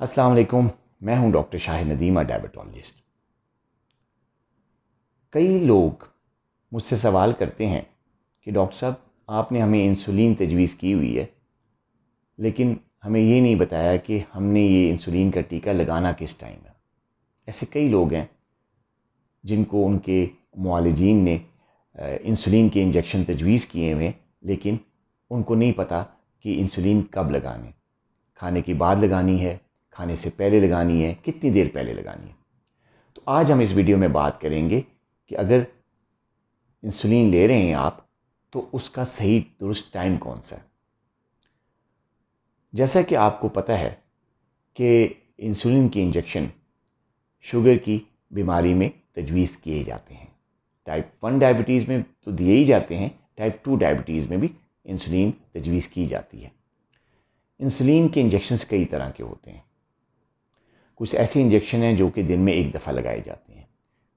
अस्सलाम वालेकुम मैं हूं डॉक्टर शाहिद नदीमा डायबिटोलॉजिस्ट कई लोग मुझसे सवाल करते हैं कि डॉक्टर साहब आपने हमें इंसुलिन तजवीज़ की हुई है लेकिन हमें ये नहीं बताया कि हमने ये इंसुलिन का टीका लगाना किस टाइम है ऐसे कई लोग हैं जिनको उनके मालजीन ने इंसुलिन के इंजेक्शन तजवीज़ किए हुए लेकिन उनको नहीं पता कि इंसुलिन कब लगाने खाने के बाद लगानी है खाने से पहले लगानी है कितनी देर पहले लगानी है तो आज हम इस वीडियो में बात करेंगे कि अगर इंसुलिन ले रहे हैं आप तो उसका सही दुरुस्त टाइम कौन सा है जैसा कि आपको पता है कि इंसुलिन के इंजेक्शन शुगर की बीमारी में तजवीज़ किए जाते हैं टाइप वन डायबिटीज़ में तो दिए ही जाते हैं टाइप टू डायबिटीज़ में भी इंसुलिन तजवीज़ की जाती है इंसुलिन के इंजेक्शन्स कई तरह के होते हैं कुछ ऐसे इंजेक्शन हैं जो कि दिन में एक दफ़ा लगाए जाते हैं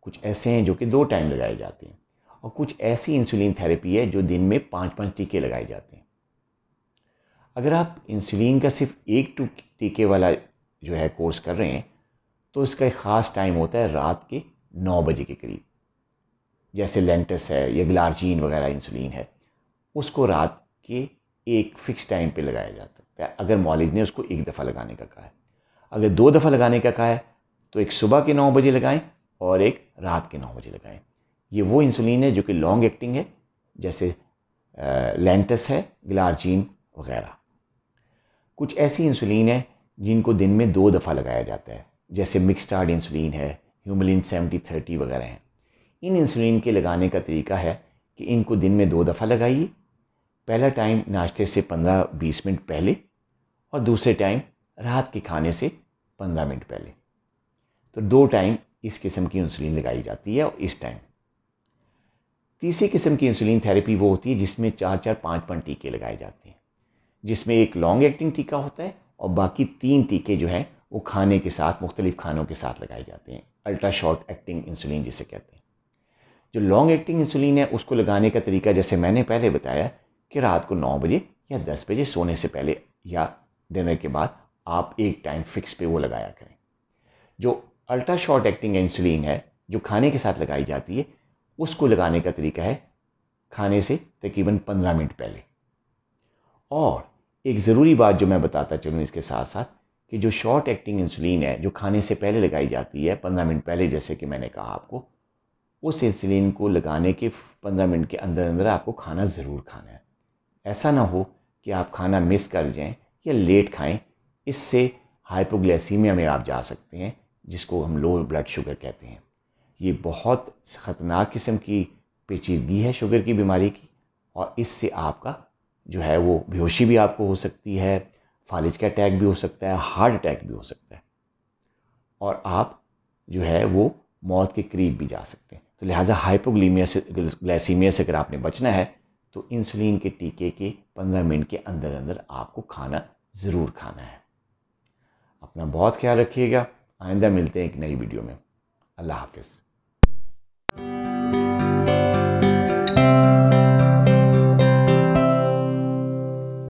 कुछ ऐसे हैं जो कि दो टाइम लगाए जाते हैं और कुछ ऐसी इंसुलिन थेरेपी है जो दिन में पाँच पाँच टीके लगाए जाते हैं अगर आप इंसुलिन का सिर्फ एक टू टीके वाला जो है कोर्स कर रहे हैं तो इसका एक ख़ास टाइम होता है रात के नौ बजे के करीब जैसे लेंटस है या ग्लार्जीन वगैरह इंसुलिन है उसको रात के एक फ़िक्स टाइम पे लगाया जा सकता है अगर मॉलेज ने उसको एक दफ़ा लगाने का कहा है अगर दो दफ़ा लगाने का कहा है तो एक सुबह के नौ बजे लगाएं और एक रात के नौ बजे लगाएं ये वो इंसुलिन है जो कि लॉन्ग एक्टिंग है जैसे लेंटस है ग्लार्जीन वगैरह कुछ ऐसी इंसुलिन है जिनको दिन में दो दफ़ा लगाया जाता है जैसे मिक्सटार्ड इंसुलिन है ह्यूमलिन सेवेंटी थर्टी वगैरह हैं इन इंसुलिन के लगाने का तरीका है कि इनको दिन में दो दफ़ा लगाइए पहला टाइम नाश्ते से पंद्रह बीस मिनट पहले और दूसरे टाइम रात के खाने से पंद्रह मिनट पहले तो दो टाइम इस किस्म की इंसुलिन लगाई जाती है और इस टाइम तीसरी किस्म की इंसुलिन थेरेपी वो होती है जिसमें चार चार पाँच पाँच टीके लगाए जाते हैं जिसमें एक लॉन्ग एक्टिंग टीका होता है और बाकी तीन टीके जो हैं वो खाने के साथ मुख्तलिफ खानों के साथ लगाए जाते हैं अल्ट्रा शॉर्ट एक्टिंग इंसुलिन जिसे कहते हैं जो लॉन्ग एक्टिंग इंसुलिन है उसको लगाने का तरीका जैसे मैंने पहले बताया कि रात को नौ बजे या दस बजे सोने से पहले या डिनर के बाद आप एक टाइम फिक्स पे वो लगाया करें जो अल्ट्रा शॉर्ट एक्टिंग इंसुलिन है जो खाने के साथ लगाई जाती है उसको लगाने का तरीका है खाने से तकरीबन पंद्रह मिनट पहले और एक ज़रूरी बात जो मैं बताता चलूँ इसके साथ साथ कि जो शॉर्ट एक्टिंग इंसुलिन है जो खाने से पहले लगाई जाती है पंद्रह मिनट पहले जैसे कि मैंने कहा आपको उस इंसुलिन को लगाने के पंद्रह मिनट के अंदर अंदर आपको खाना ज़रूर खाना है ऐसा ना हो कि आप खाना मिस कर जाएं या लेट खाएं इससे हाइपोग्लाइसीमिया में आप जा सकते हैं जिसको हम लो ब्लड शुगर कहते हैं ये बहुत ख़तरनाक किस्म की पेचीदगी है शुगर की बीमारी की और इससे आपका जो है वो बेहोशी भी आपको हो सकती है फालिज का अटैक भी हो सकता है हार्ट अटैक भी हो सकता है और आप जो है वो मौत के करीब भी जा सकते हैं तो लिहाजा हाइपोग्लीमिया से ग्लाइसीमिया से अगर आपने बचना है तो इंसुलिन के टीके के पंद्रह मिनट के अंदर अंदर आपको खाना ज़रूर खाना है अपना बहुत ख्याल रखिएगा आइंदा मिलते हैं एक नई वीडियो में अल्लाह हाफिज़